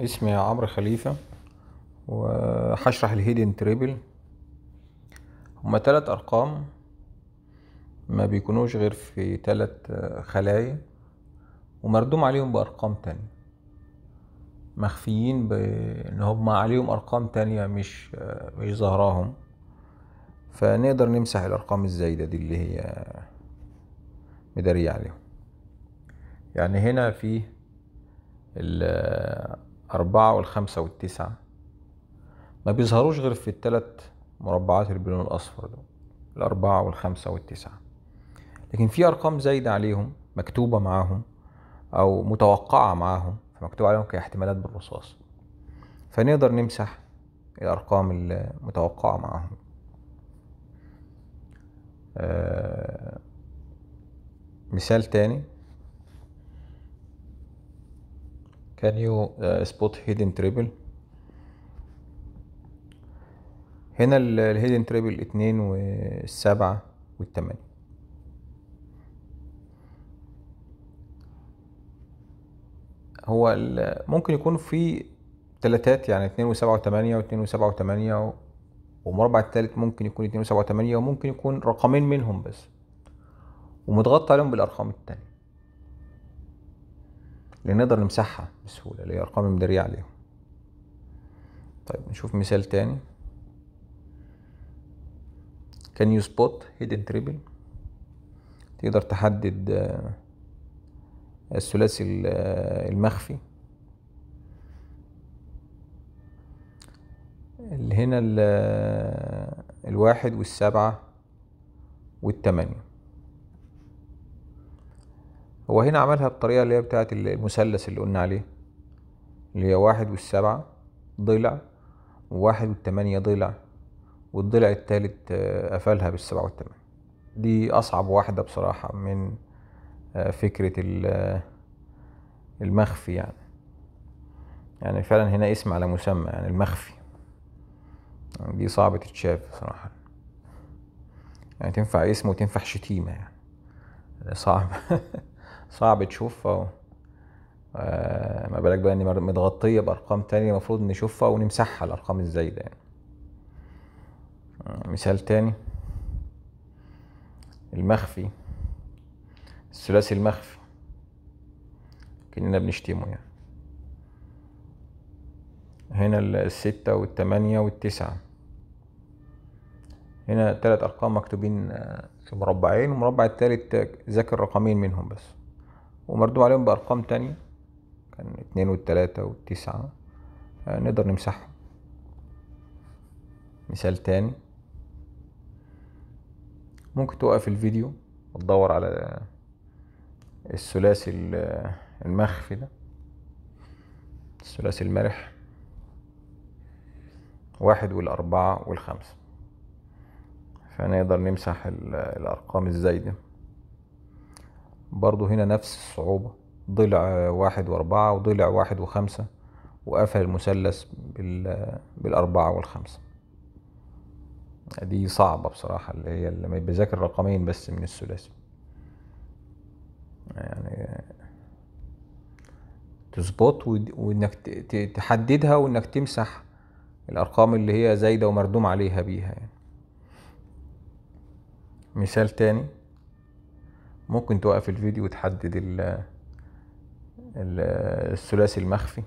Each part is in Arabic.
اسمي عمرو خليفة وهشرح الهيدن تريبل هما تلات أرقام ما بيكونوش غير في تلات آه، خلايا ومردوم عليهم بأرقام تانية مخفيين بإن هما عليهم أرقام تانية مش آه، مش ظهراهم فنقدر نمسح الأرقام الزايدة دي اللي هي آه، مدارية عليهم يعني هنا في أربعة والخمسة والتسعة ما بيظهروش غير في التلات مربعات اللي باللون الأصفر دول الأربعة والخمسة والتسعة لكن في أرقام زايدة عليهم مكتوبة معاهم أو متوقعة معاهم فمكتوب عليهم كاحتمالات بالرصاص فنقدر نمسح الأرقام المتوقعة معاهم آه، مثال تاني can you uh, spot hidden هنا الهيدن تريبل اتنين والسبعة والتمانية هو ممكن يكون في تلاتات يعني اتنين وسبعة وتمانية واتنين وسبعة وتمانية ومربع التالت ممكن يكون اتنين وسبعة وتمانية وممكن يكون رقمين منهم بس ومتغطى عليهم بالأرقام التانية اللي نقدر نمسحها بسهولة اللي هي أرقام المدارية عليهم طيب نشوف مثال تاني كان يو سبوت هيدن تريبل تقدر تحدد آه، الثلاثي آه، المخفي اللي هنا آه، الواحد والسبعة والتمانية هو هنا عملها الطريقة اللي هي بتاعت المثلث اللي قلنا عليه اللي هي واحد والسبعة ضلع وواحد والتمانية ضلع والضلع التالت آه، قفلها بالسبعة والتمانية دي أصعب واحدة بصراحة من آه، فكرة آه، المخفي يعني يعني فعلا هنا اسم على مسمى يعني المخفي يعني دي صعبة تتشاف بصراحة يعني تنفع اسم وتنفع شتيمة يعني, يعني صعب صعب تشوفها آه ما بالك بقى اني متغطيه بارقام تانية المفروض نشوفها ونمسحها الارقام الزايده يعني آه، مثال تاني المخفي الثلاثي المخفي كأننا بنشتمه يعني هنا الستة والتمانية والتسعة هنا تلات أرقام مكتوبين آه، في مربعين والمربع التالت ذاكر رقمين منهم بس ومردود عليهم بأرقام تانية كان اتنين والتلاتة والتسعة آه، نقدر نمسحهم مثال تاني ممكن توقف الفيديو وتدور على الثلاثي المخفي ده الثلاثي المرح واحد والأربعة والخمسة فنقدر نمسح الأرقام الزايدة برضو هنا نفس الصعوبة ضلع واحد واربعة وضلع واحد وخمسة وقفل المثلث بالأربعة والخمسة دي صعبة بصراحة اللي هي لما بذاكر رقمين بس من الثلاثي يعني تظبط وانك تحددها وانك تمسح الارقام اللي هي زايده ومردوم عليها بيها يعني مثال تاني ممكن توقف الفيديو وتحدد ال الثلاثي المخفي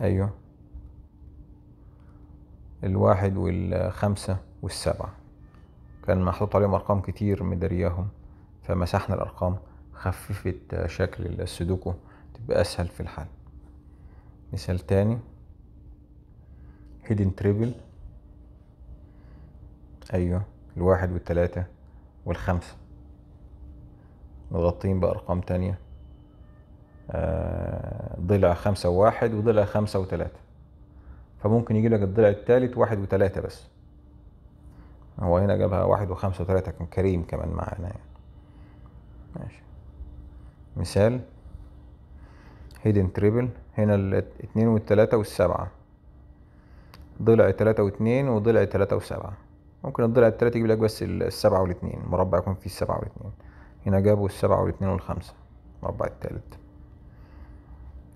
ايوه الواحد والخمسة والسبعة كان محطوط عليهم ارقام كتير مدارياهم فمسحنا الارقام خففت شكل السودوكو تبقى اسهل في الحل مثال تاني هيدن تريبل ايوه الواحد والتلاتة والخمسة مغطين بأرقام تانية آه، ضلع خمسة وواحد وضلع خمسة وتلاتة فممكن يجيلك لك الضلع التالت واحد وتلاتة بس هو هنا جابها واحد وخمسة وتلاتة كان كريم كمان معانا يعني ماشي مثال هيدن تريبل هنا الاتنين والتلاتة والسبعة ضلع تلاتة واتنين وضلع تلاتة وسبعة ممكن الضلع التالت يجيب لك بس السبعة والاتنين مربع يكون فيه السبعة والاتنين هنا جابوا السبعة والاتنين والخمسة المربع التالت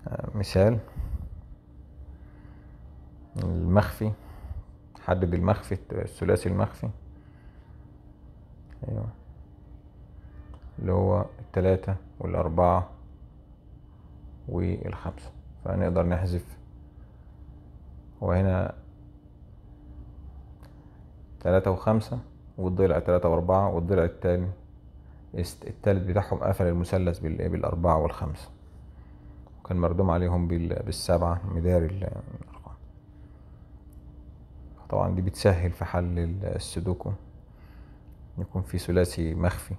آه، مثال المخفي حدد المخفي الثلاثي المخفي ايوه اللي هو التلاتة والأربعة والخمسة فنقدر نحذف وهنا تلاتة وخمسة والضلع تلاتة وأربعة والضلع التاني التالت بتاعهم قفل المثلث بالأربعة والخمسة وكان مردوم عليهم بالسبعة مدار الأرقام طبعا دي بتسهل في حل السودوكو يكون في ثلاثي مخفي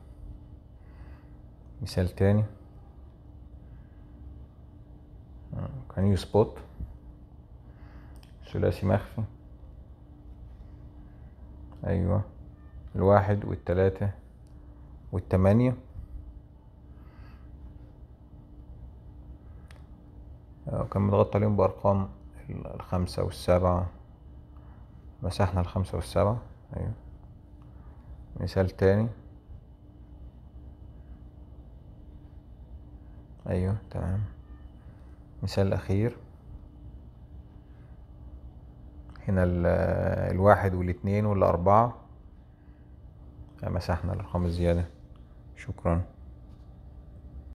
مثال تاني كان يو سبوت ثلاثي مخفي ايوه الواحد والتلاتة والتمانية آه، كان متغطى عليهم بأرقام الخمسة والسبعة مسحنا الخمسة والسبعة أيوة مثال تاني أيوة تمام مثال أخير هنا الواحد والاثنين والاربعة مسحنا الارقام الزيادة شكرا